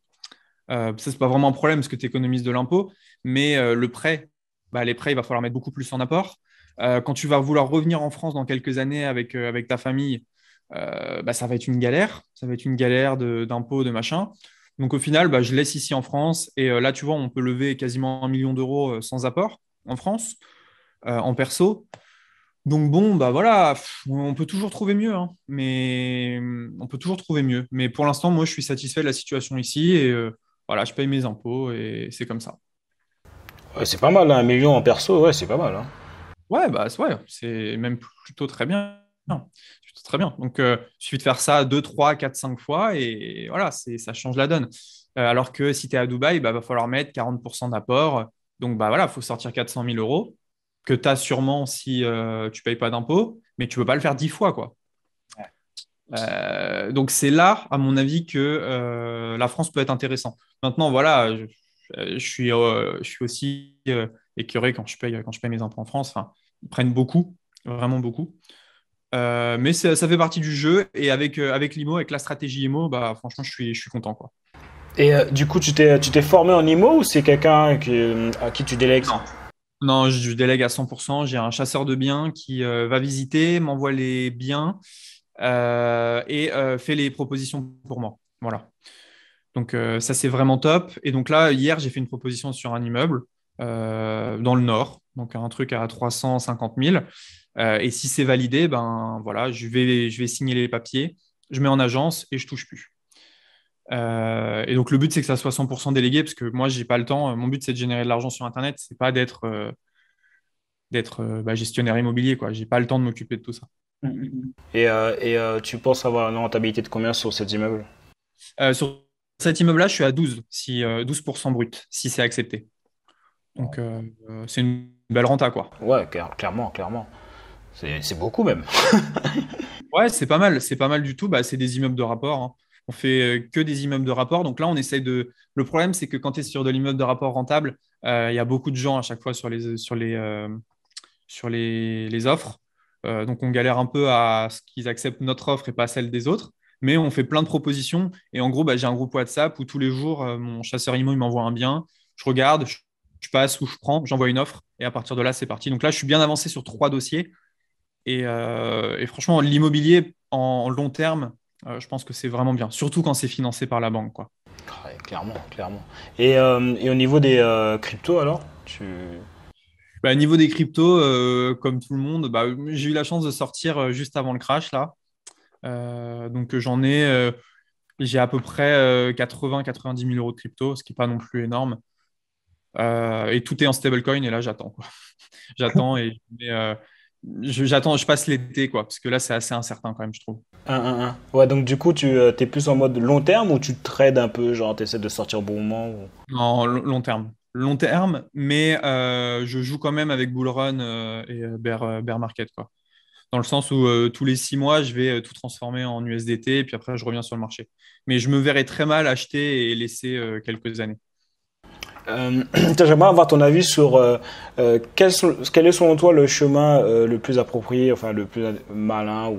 Speaker 1: ça, ce pas vraiment un problème parce que tu économises de l'impôt. Mais euh, le prêt, bah, les prêts, il va falloir mettre beaucoup plus en apport. Euh, quand tu vas vouloir revenir en France dans quelques années avec, euh, ta famille, bah, ça va être une galère. Ça va être une galère d'impôts, de, machin. Donc au final, bah, je laisse ici en France. Et là, tu vois, on peut lever quasiment un million d'euros sans apport en France, en perso. Donc bon, bah voilà, on peut toujours trouver mieux, hein. mais on peut toujours trouver mieux. Mais pour l'instant, moi, je suis satisfait de la situation ici et voilà, je paye mes impôts et c'est comme ça
Speaker 2: c'est pas mal, un million en perso, ouais, c'est pas mal. Hein.
Speaker 1: Ouais, bah, ouais, c'est même plutôt très bien. très bien. Donc, euh, il suffit de faire ça 2, 3, 4, 5 fois et voilà, ça change la donne. Euh, alors que si tu es à Dubaï, il bah, va falloir mettre 40% d'apport. Donc, bah, voilà, il faut sortir 400 000 euros que tu as sûrement si euh, tu ne payes pas d'impôts, mais tu ne peux pas le faire 10 fois. quoi. donc, c'est là, à mon avis, que la France peut être intéressante. Maintenant, voilà, euh, je suis, euh, je suis aussi euh, écœuré quand je, paye, quand je paye mes impôts en France. Enfin, ils prennent beaucoup, vraiment beaucoup. mais ça, fait partie du jeu. Et avec, avec l'IMO, avec la stratégie IMO, bah,
Speaker 2: franchement, je suis, je suis content. Quoi. Et du coup, tu t'es, formé en IMO ou c'est quelqu'un à qui tu délègues non.
Speaker 1: non. je délègue à 100%. J'ai un chasseur de biens qui va visiter, m'envoie les biens et fait les propositions pour moi. Voilà. Donc euh, ça, c'est vraiment top. Et donc là, hier, j'ai fait une proposition sur un immeuble euh, dans le nord, donc un truc à 350 000. Euh, et si c'est validé, ben voilà, je vais, je vais signer les papiers, je mets en agence et je touche plus. et donc le but c'est que ça soit 100% délégué parce que moi j'ai pas le temps. Mon but c'est de générer de l'argent sur internet, c'est pas d'être bah, gestionnaire immobilier quoi. J'ai pas le temps de m'occuper de
Speaker 2: tout ça. Et, et tu penses avoir une rentabilité de combien sur cet immeuble
Speaker 1: cet immeuble-là, je suis à 12, 12% euh, brut, si c'est accepté. Donc, euh, euh, c'est une belle renta, quoi. Ouais, clairement, clairement. C'est beaucoup même. ouais, c'est pas mal, c'est pas mal du tout. Bah, c'est des immeubles de rapport. Hein. On fait que des immeubles de rapport. Donc là, on essaye de. Le problème, c'est que quand tu es sur de l'immeuble de rapport rentable, il y a beaucoup de gens à chaque fois sur les, sur les, sur les offres. donc on galère un peu à ce qu'ils acceptent notre offre et pas celle des autres. Mais on fait plein de propositions. Et en gros, bah, j'ai un groupe WhatsApp où tous les jours, euh, mon chasseur immobilier il m'envoie un bien. Je regarde, je, passe ou je prends, j'envoie une offre. Et à partir de là, c'est parti. Donc là, je suis bien avancé sur trois dossiers. Et, euh, franchement, l'immobilier en long terme, euh, je pense que c'est vraiment bien, surtout quand c'est financé par la banque.
Speaker 2: Quoi. clairement, clairement. Et, au niveau des cryptos,
Speaker 1: alors bah, au niveau des cryptos, comme tout le monde, bah, j'ai eu la chance de sortir juste avant le crash là. Euh, donc euh, j'en ai, euh, j'ai à peu près 80-90 000 euros de crypto, ce qui n'est pas non plus énorme. et tout est en stablecoin et là j'attends J'attends et j'attends, je passe l'été, quoi, parce que là, c'est assez incertain quand même, je trouve.
Speaker 2: Ouais, donc du coup, tu es plus en mode long terme ou tu trades un peu, genre, tu essaies de sortir bon moment
Speaker 1: Non, long terme. Long terme, mais je joue quand même avec Bullrun et bear, bear, Market, quoi dans le sens où euh, tous les six mois, je vais euh, tout transformer en USDT et puis après, je reviens sur le marché. Mais je me verrais très mal acheter et laisser euh, quelques années.
Speaker 2: J'aimerais avoir ton avis sur quel, est selon toi le chemin le plus approprié, enfin le plus malin ou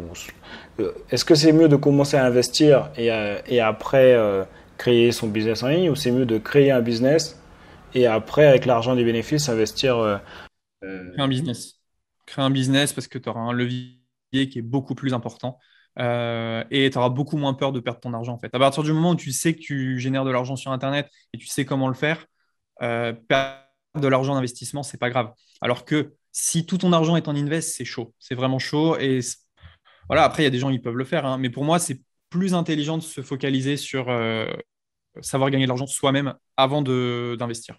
Speaker 2: est-ce que c'est mieux de commencer à investir et, et après créer son business en ligne ou c'est mieux de créer un business et après avec l'argent des bénéfices investir
Speaker 1: un business un business parce que tu auras un levier qui est beaucoup plus important. Euh, et tu auras beaucoup moins peur de perdre ton argent en fait. À partir du moment où tu sais que tu génères de l'argent sur Internet et tu sais comment le faire, euh, perdre de l'argent d'investissement, c'est pas grave. Alors que si tout ton argent est en invest, c'est chaud, c'est vraiment chaud. Et voilà, après, il y a des gens qui peuvent le faire, hein, mais pour moi, c'est plus intelligent de se focaliser sur euh, savoir gagner de l'argent soi-même avant d'investir.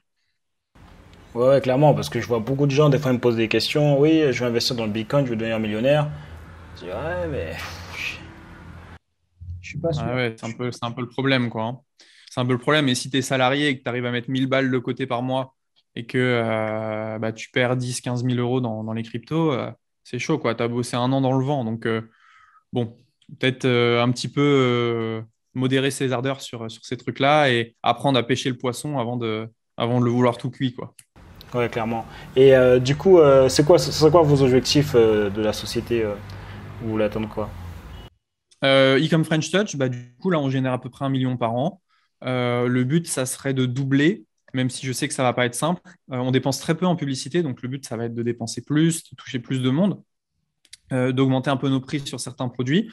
Speaker 2: Ouais, clairement, parce que je vois beaucoup de gens, des fois, me posent des questions. Oui, je vais investir dans le Bitcoin, je veux devenir millionnaire. Je dis, ouais, mais. Je suis pas sûr. c'est un, peu, c'est un
Speaker 1: peu le problème, quoi. Hein. C'est un peu le problème. Et si tu es salarié et que tu arrives à mettre 1000 balles de côté par mois et que euh, bah, tu perds 10, 15 000 euros dans, les cryptos, euh, c'est chaud, quoi. Tu as bossé un an dans le vent. Donc, euh, bon, peut-être un petit peu modérer ses ardeurs sur, sur ces trucs-là et apprendre à pêcher le poisson avant de, avant de le vouloir tout cuit, quoi.
Speaker 2: Oui, clairement. Et euh, du coup, euh, c'est quoi, quoi vos objectifs euh, de la société Vous l'attendez quoi
Speaker 1: E-com French Touch, bah, du coup, là, on génère à peu près un million par an. le but, ça serait de doubler, même si je sais que ça ne va pas être simple. on dépense très peu en publicité, donc le but, ça va être de dépenser plus, de toucher plus de monde, d'augmenter un peu nos prix sur certains produits.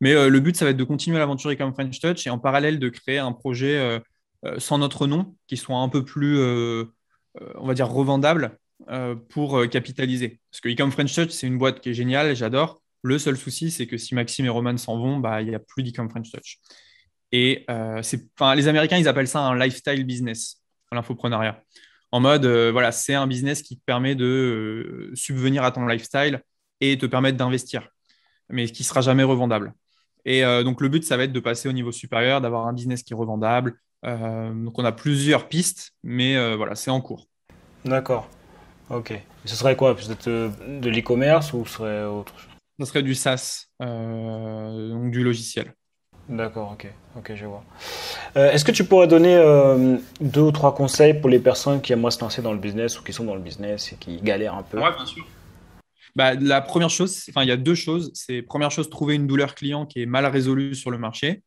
Speaker 1: Mais le but, ça va être de continuer l'aventure e French Touch et en parallèle de créer un projet sans notre nom qui soit un peu plus euh, on va dire, revendable euh, pour euh, capitaliser. Parce que Ecom French Touch, c'est une boîte qui est géniale, j'adore. Le seul souci, c'est que si Maxime et Roman s'en vont, bah, il n'y a plus d'Ecom French Touch. Et les Américains, ils appellent ça un lifestyle business, l'infoprenariat. En mode, voilà, c'est un business qui te permet de subvenir à ton lifestyle et te permettre d'investir, mais qui ne sera jamais revendable. Et donc, le but, ça va être de passer au niveau supérieur, d'avoir un business qui est revendable, euh, donc on a plusieurs pistes, mais euh, voilà, c'est en cours.
Speaker 2: D'accord. Ok. Ce serait quoi Peut-être euh, de l'e-commerce ou ce serait autre chose
Speaker 1: Ce serait du SaaS, donc du logiciel. D'accord, ok, ok, je
Speaker 2: vois. Est-ce que tu pourrais donner deux ou trois conseils pour les personnes qui aimeraient se lancer dans le business ou qui sont dans le business et qui galèrent un peu Oui, bien sûr.
Speaker 1: Bah, la première chose, enfin, il y a deux choses. C'est première chose, trouver une douleur client qui est mal résolue sur le marché.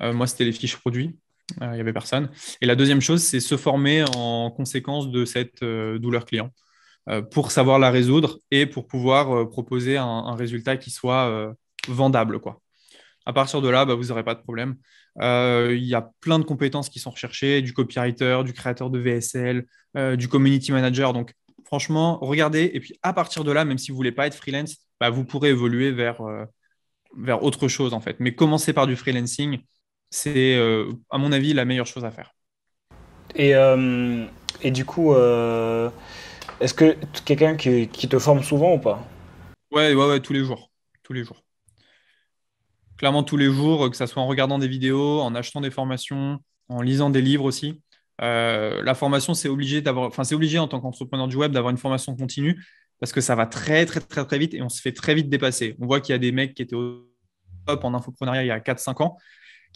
Speaker 1: moi, c'était les fiches produits. Euh, il n'y avait personne. Et la deuxième chose, c'est se former en conséquence de cette euh, douleur client euh, pour savoir la résoudre et pour pouvoir proposer un, résultat qui soit vendable. Quoi. À partir de là, bah, vous n'aurez pas de problème. Il y a plein de compétences qui sont recherchées, du copywriter, du créateur de VSL, du community manager. Donc, franchement, regardez. Et puis, à partir de là, même si vous ne voulez pas être freelance, bah, vous pourrez évoluer vers, vers autre chose, en fait. Mais commencez par du freelancing c'est, euh, à mon avis, la meilleure chose à faire.
Speaker 2: Et, euh, et du coup, euh, est-ce que quelqu'un qui, te forme souvent ou pas ouais, ouais, ouais, tous les
Speaker 1: jours. Tous les jours. Clairement, tous les jours, que ce soit en regardant des vidéos, en achetant des formations, en lisant des livres aussi. la formation, c'est obligé d'avoir, enfin, c'est obligé en tant qu'entrepreneur du web d'avoir une formation continue parce que ça va très, très, très, très vite et on se fait très vite dépasser. On voit qu'il y a des mecs qui étaient au top en infoprenariat il y a 4-5 ans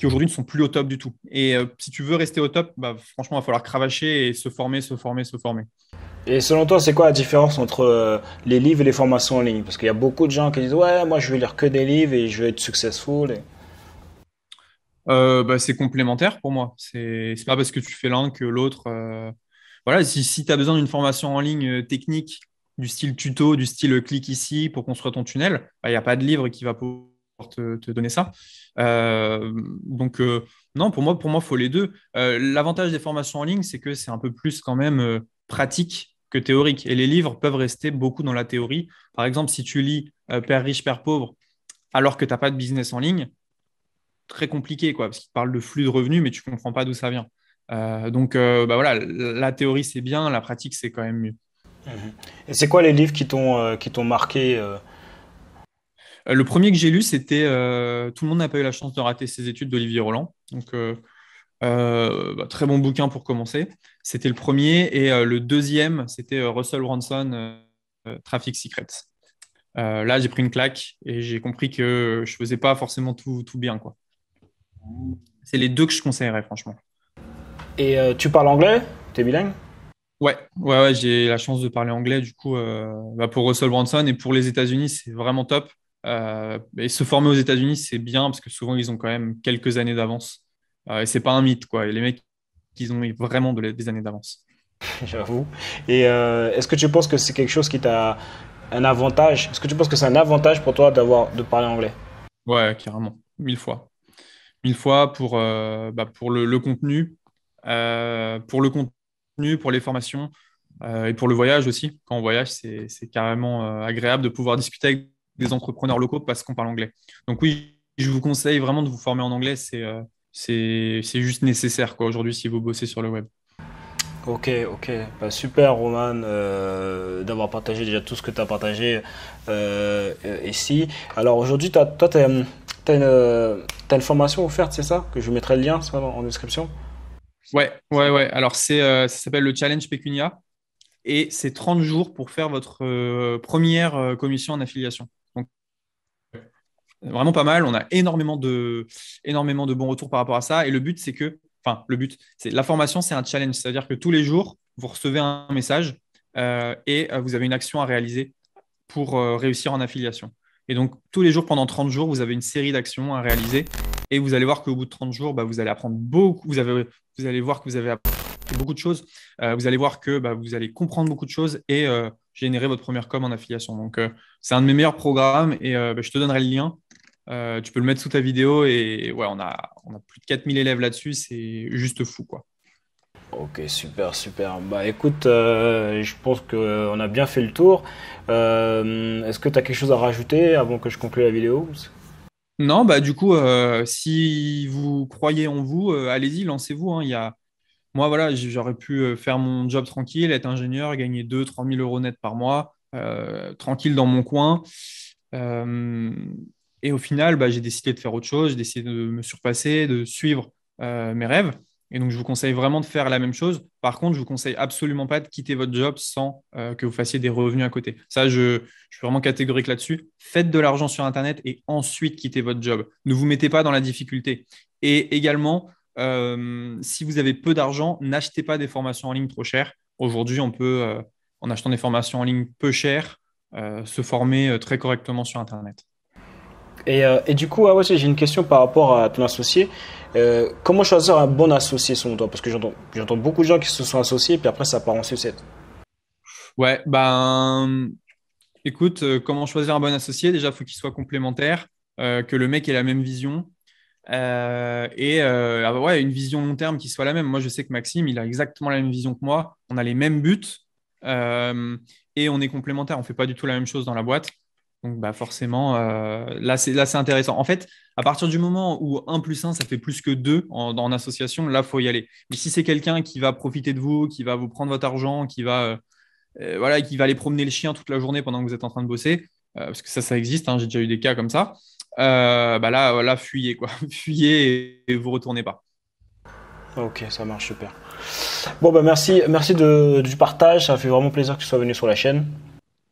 Speaker 1: aujourd'hui ne sont plus au top du tout. Et euh, si tu veux rester au top, bah, franchement, il va falloir cravacher et se former, se former, se former.
Speaker 2: Et selon toi, c'est quoi la différence entre euh, les livres et les formations en ligne Parce qu'il y a beaucoup de gens qui disent Ouais, moi, je vais lire que des livres et je vais être successful.
Speaker 1: Euh, bah, c'est complémentaire pour moi. C'est pas parce que tu fais l'un que l'autre. Voilà, si, si tu as besoin d'une formation en ligne technique, du style tuto, du style clique ici pour construire ton tunnel, bah, il n'y a pas de livre qui va pouvoir te, donner ça. Euh, donc, euh, non, pour moi, pour moi, faut les deux. Euh, l'avantage des formations en ligne, c'est que c'est un peu plus quand même pratique que théorique. Et les livres peuvent rester beaucoup dans la théorie. Par exemple, si tu lis Père riche, Père pauvre, alors que tu n'as pas de business en ligne, très compliqué, quoi, parce qu'il parle de flux de revenus, mais tu ne comprends pas d'où ça vient. donc, bah voilà, la, théorie, c'est bien, la pratique,
Speaker 2: c'est quand même mieux. Mmh. Et c'est quoi les livres qui t'ont qui t'ont marqué
Speaker 1: euh, le premier que j'ai lu, c'était euh, Tout le monde n'a pas eu la chance de rater ses études d'Olivier Roland. Donc, euh, bah, très bon bouquin pour commencer. C'était le premier. Et le deuxième, c'était Russell Branson, Traffic Secrets. là, j'ai pris une claque et j'ai compris que je faisais pas forcément tout, bien. quoi. C'est les
Speaker 2: deux que je conseillerais, franchement. Et tu parles anglais Tu es bilingue Ouais,
Speaker 1: ouais, j'ai la chance de parler anglais. Du coup, bah, pour Russell Branson et pour les États-Unis, c'est vraiment top. Euh, et se former aux États-Unis, c'est bien parce que souvent, ils ont quand même quelques années d'avance. Euh, et c'est pas un mythe, quoi. les mecs, ils ont vraiment des années d'avance.
Speaker 2: J'avoue. Et euh, est-ce que tu penses que c'est quelque chose qui t'a un avantage Est-ce que tu penses que c'est un avantage pour toi d'avoir de parler anglais
Speaker 1: Ouais, carrément, mille fois, mille fois pour euh, bah, pour le, le contenu, pour le contenu, pour les formations. et pour le voyage aussi, quand on voyage, c'est carrément agréable de pouvoir discuter avec des entrepreneurs locaux parce qu'on parle anglais. Donc oui, je vous conseille vraiment de vous former en anglais, c'est euh, c'est juste nécessaire aujourd'hui si vous bossez sur le web.
Speaker 2: Ok, ok. Bah, super, Roman, euh, d'avoir partagé déjà tout ce que tu as partagé euh, ici. Alors aujourd'hui, toi, tu as, as, as, une formation offerte, c'est ça Que je mettrai le lien en description
Speaker 1: Ouais, ouais, ouais. Alors, ça s'appelle le Challenge Pécunia et c'est 30 jours pour faire votre première commission en affiliation. Vraiment pas mal. On a énormément de, énormément de bons retours par rapport à ça. Et le but, c'est que, enfin, le but, c'est la formation, c'est un challenge. C'est-à-dire que tous les jours, vous recevez un message euh, et euh, vous avez une action à réaliser pour euh, réussir en affiliation. Et donc, tous les jours, pendant 30 jours, vous avez une série d'actions à réaliser. Et vous allez voir qu'au bout de 30 jours, bah, vous allez apprendre beaucoup. Vous, avez, vous allez voir que vous avez appris beaucoup de choses. vous allez voir que bah, vous allez comprendre beaucoup de choses et générer votre première com en affiliation. Donc, c'est un de mes meilleurs programmes et bah, je te donnerai le lien. Euh, tu peux le mettre sous ta vidéo et ouais, on a, on a plus de 4000 élèves là-dessus, c'est juste fou quoi.
Speaker 2: Ok, super, super. Bah écoute, euh, je pense qu'on euh, a bien fait le tour. Est-ce que tu as quelque chose à rajouter avant que je conclue la vidéo
Speaker 1: Non, bah du coup, si vous croyez en vous, allez-y, lancez-vous. Hein. Il y a... Moi, voilà, j'aurais pu faire mon job tranquille, être ingénieur, gagner 2-3 000 euros net par mois, tranquille dans mon coin. Et au final, bah, j'ai décidé de faire autre chose, j'ai décidé de me surpasser, de suivre euh, mes rêves. Et donc, je vous conseille vraiment de faire la même chose. Par contre, je vous conseille absolument pas de quitter votre job sans euh, que vous fassiez des revenus à côté. Ça, je, suis vraiment catégorique là-dessus. Faites de l'argent sur Internet et ensuite quittez votre job. Ne vous mettez pas dans la difficulté. Et également, euh, si vous avez peu d'argent, n'achetez pas des formations en ligne trop chères. Aujourd'hui, on peut, en achetant des formations en ligne peu chères, se former très correctement sur Internet.
Speaker 2: Euh, et, du coup, ah ouais, j'ai une question par rapport à ton associé. Euh, comment choisir un bon associé selon toi Parce que j'entends beaucoup de gens qui se sont associés, et puis après, ça part en sucette.
Speaker 1: Ouais, ben écoute, euh, comment choisir un bon associé Déjà, il faut qu'il soit complémentaire, que le mec ait la même vision. et ah, ouais, une vision long terme qui soit la même. Moi, je sais que Maxime, il a exactement la même vision que moi. On a les mêmes buts et on est complémentaires. On ne fait pas du tout la même chose dans la boîte. Donc bah, forcément, euh, là c'est intéressant. En fait, à partir du moment où 1 plus 1, ça fait plus que 2 en, association, là, il faut y aller. Mais si c'est quelqu'un qui va profiter de vous, qui va vous prendre votre argent, qui va, euh, euh, voilà, qui va aller promener le chien toute la journée pendant que vous êtes en train de bosser, parce que ça, ça existe, hein, j'ai déjà eu des cas comme ça, bah là, là, fuyez, quoi. fuyez et, vous retournez pas.
Speaker 2: Ok, ça marche super. Bon, bah merci, merci du partage, ça fait vraiment plaisir que tu sois venu sur la chaîne.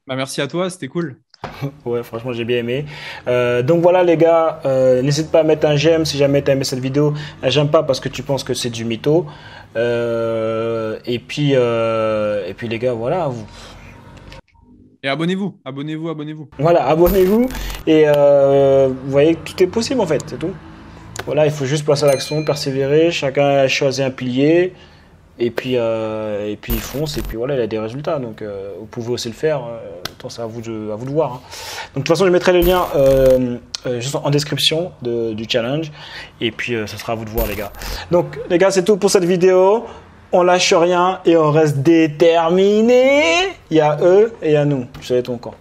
Speaker 1: Bah merci à toi, c'était cool.
Speaker 2: ouais, franchement, j'ai bien aimé. Euh, donc voilà, les gars, euh, n'hésite pas à mettre un j'aime si jamais as aimé cette vidéo. j'aime pas parce que tu penses que c'est du mytho. Euh, et puis, et puis les gars, voilà, vous.
Speaker 1: Et abonnez-vous, abonnez-vous, abonnez-vous.
Speaker 2: Voilà, abonnez-vous. Et vous voyez tout est possible en fait, c'est tout. Voilà, il faut juste passer à l'action, persévérer. Chacun a choisi un pilier. Et puis, euh, et puis il fonce, et puis voilà, il a des résultats. Donc euh, vous pouvez aussi le faire. Euh, c'est à vous de, à vous de voir. Hein. Donc de toute façon, je mettrai le lien juste en description du challenge. Et puis ce sera à vous de voir, les gars. Donc les gars, c'est tout pour cette vidéo on lâche rien et on reste déterminé. Il y a eux et il y a nous. Je savais ton camp.